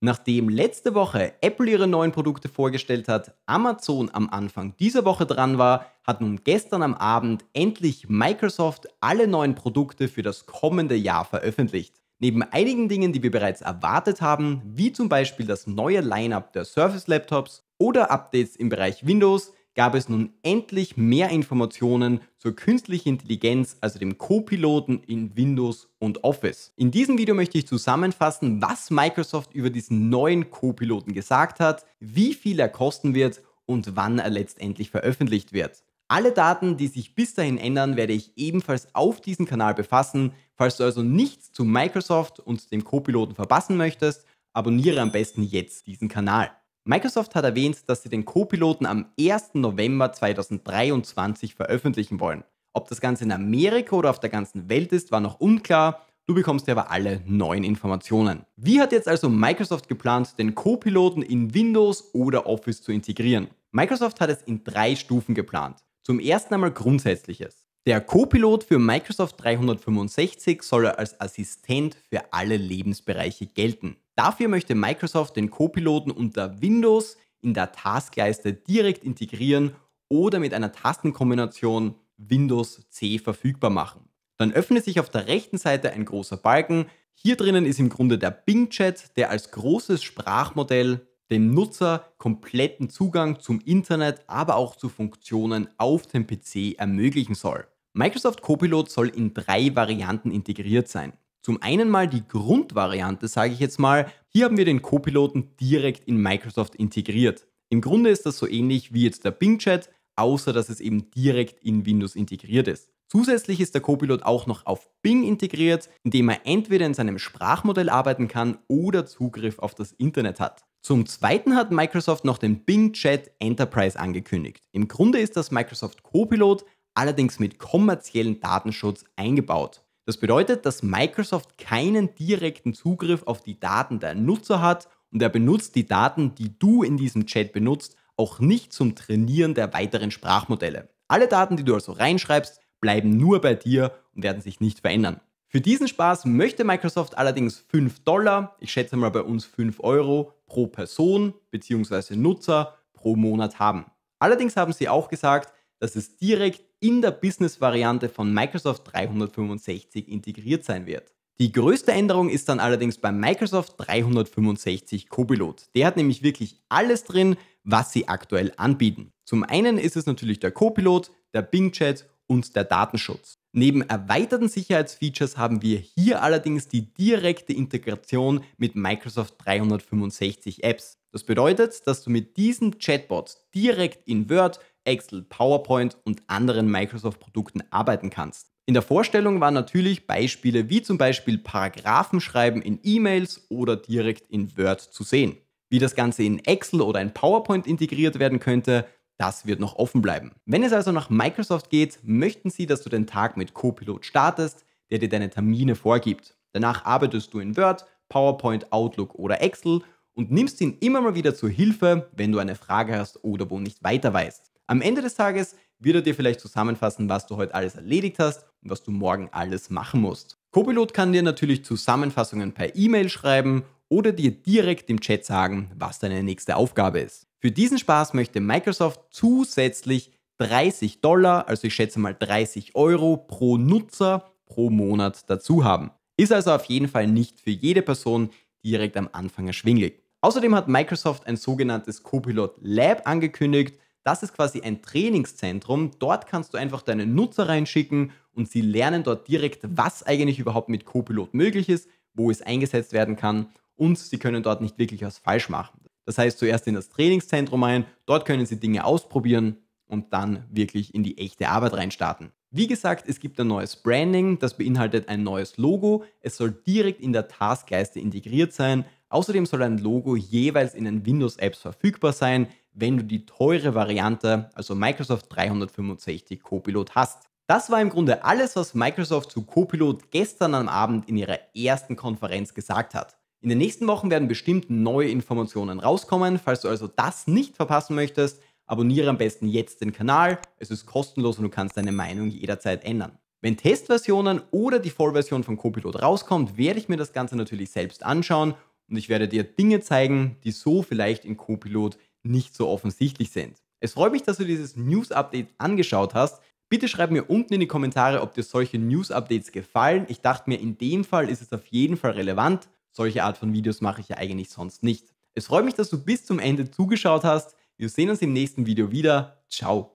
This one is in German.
Nachdem letzte Woche Apple ihre neuen Produkte vorgestellt hat, Amazon am Anfang dieser Woche dran war, hat nun gestern am Abend endlich Microsoft alle neuen Produkte für das kommende Jahr veröffentlicht. Neben einigen Dingen, die wir bereits erwartet haben, wie zum Beispiel das neue Lineup der Surface Laptops oder Updates im Bereich Windows, gab es nun endlich mehr Informationen zur künstlichen Intelligenz, also dem Co-Piloten in Windows und Office. In diesem Video möchte ich zusammenfassen, was Microsoft über diesen neuen Co-Piloten gesagt hat, wie viel er kosten wird und wann er letztendlich veröffentlicht wird. Alle Daten, die sich bis dahin ändern, werde ich ebenfalls auf diesem Kanal befassen. Falls du also nichts zu Microsoft und dem Co-Piloten verpassen möchtest, abonniere am besten jetzt diesen Kanal. Microsoft hat erwähnt, dass sie den Co-Piloten am 1. November 2023 veröffentlichen wollen. Ob das Ganze in Amerika oder auf der ganzen Welt ist, war noch unklar. Du bekommst hier aber alle neuen Informationen. Wie hat jetzt also Microsoft geplant, den Co-Piloten in Windows oder Office zu integrieren? Microsoft hat es in drei Stufen geplant. Zum ersten einmal Grundsätzliches. Der Co-Pilot für Microsoft 365 soll als Assistent für alle Lebensbereiche gelten. Dafür möchte Microsoft den Copiloten unter Windows in der Taskleiste direkt integrieren oder mit einer Tastenkombination Windows C verfügbar machen. Dann öffnet sich auf der rechten Seite ein großer Balken. Hier drinnen ist im Grunde der Bing Chat, der als großes Sprachmodell dem Nutzer kompletten Zugang zum Internet, aber auch zu Funktionen auf dem PC ermöglichen soll. Microsoft Copilot soll in drei Varianten integriert sein. Zum einen mal die Grundvariante, sage ich jetzt mal, hier haben wir den Copiloten direkt in Microsoft integriert. Im Grunde ist das so ähnlich wie jetzt der Bing Chat, außer dass es eben direkt in Windows integriert ist. Zusätzlich ist der Copilot auch noch auf Bing integriert, indem er entweder in seinem Sprachmodell arbeiten kann oder Zugriff auf das Internet hat. Zum Zweiten hat Microsoft noch den Bing Chat Enterprise angekündigt. Im Grunde ist das Microsoft Copilot allerdings mit kommerziellen Datenschutz eingebaut. Das bedeutet, dass Microsoft keinen direkten Zugriff auf die Daten der Nutzer hat und er benutzt die Daten, die du in diesem Chat benutzt, auch nicht zum Trainieren der weiteren Sprachmodelle. Alle Daten, die du also reinschreibst, bleiben nur bei dir und werden sich nicht verändern. Für diesen Spaß möchte Microsoft allerdings 5 Dollar, ich schätze mal bei uns 5 Euro pro Person bzw. Nutzer pro Monat haben. Allerdings haben sie auch gesagt, dass es direkt in der Business-Variante von Microsoft 365 integriert sein wird. Die größte Änderung ist dann allerdings bei Microsoft 365 Copilot. Der hat nämlich wirklich alles drin, was sie aktuell anbieten. Zum einen ist es natürlich der Copilot, der Bing Chat und der Datenschutz. Neben erweiterten Sicherheitsfeatures haben wir hier allerdings die direkte Integration mit Microsoft 365 Apps. Das bedeutet, dass du mit diesem Chatbot direkt in Word, Excel, PowerPoint und anderen Microsoft-Produkten arbeiten kannst. In der Vorstellung waren natürlich Beispiele wie zum Beispiel Paragraphenschreiben in E-Mails oder direkt in Word zu sehen. Wie das Ganze in Excel oder in PowerPoint integriert werden könnte, das wird noch offen bleiben. Wenn es also nach Microsoft geht, möchten sie, dass du den Tag mit Copilot startest, der dir deine Termine vorgibt. Danach arbeitest du in Word, PowerPoint, Outlook oder Excel und nimmst ihn immer mal wieder zur Hilfe, wenn du eine Frage hast oder wo nicht weiter weißt. Am Ende des Tages wird er dir vielleicht zusammenfassen, was du heute alles erledigt hast und was du morgen alles machen musst. Copilot kann dir natürlich Zusammenfassungen per E-Mail schreiben oder dir direkt im Chat sagen, was deine nächste Aufgabe ist. Für diesen Spaß möchte Microsoft zusätzlich 30 Dollar, also ich schätze mal 30 Euro pro Nutzer pro Monat dazu haben. Ist also auf jeden Fall nicht für jede Person direkt am Anfang erschwinglich. Außerdem hat Microsoft ein sogenanntes Copilot Lab angekündigt, das ist quasi ein Trainingszentrum. Dort kannst du einfach deine Nutzer reinschicken und sie lernen dort direkt, was eigentlich überhaupt mit Copilot möglich ist, wo es eingesetzt werden kann und sie können dort nicht wirklich was falsch machen. Das heißt, zuerst in das Trainingszentrum ein, dort können sie Dinge ausprobieren und dann wirklich in die echte Arbeit reinstarten. Wie gesagt, es gibt ein neues Branding, das beinhaltet ein neues Logo. Es soll direkt in der Taskleiste integriert sein. Außerdem soll ein Logo jeweils in den Windows-Apps verfügbar sein wenn du die teure Variante, also Microsoft 365 Copilot hast. Das war im Grunde alles, was Microsoft zu Copilot gestern am Abend in ihrer ersten Konferenz gesagt hat. In den nächsten Wochen werden bestimmt neue Informationen rauskommen. Falls du also das nicht verpassen möchtest, abonniere am besten jetzt den Kanal. Es ist kostenlos und du kannst deine Meinung jederzeit ändern. Wenn Testversionen oder die Vollversion von Copilot rauskommt, werde ich mir das Ganze natürlich selbst anschauen und ich werde dir Dinge zeigen, die so vielleicht in Copilot nicht so offensichtlich sind. Es freut mich, dass du dieses News-Update angeschaut hast. Bitte schreib mir unten in die Kommentare, ob dir solche News-Updates gefallen. Ich dachte mir, in dem Fall ist es auf jeden Fall relevant. Solche Art von Videos mache ich ja eigentlich sonst nicht. Es freut mich, dass du bis zum Ende zugeschaut hast. Wir sehen uns im nächsten Video wieder. Ciao.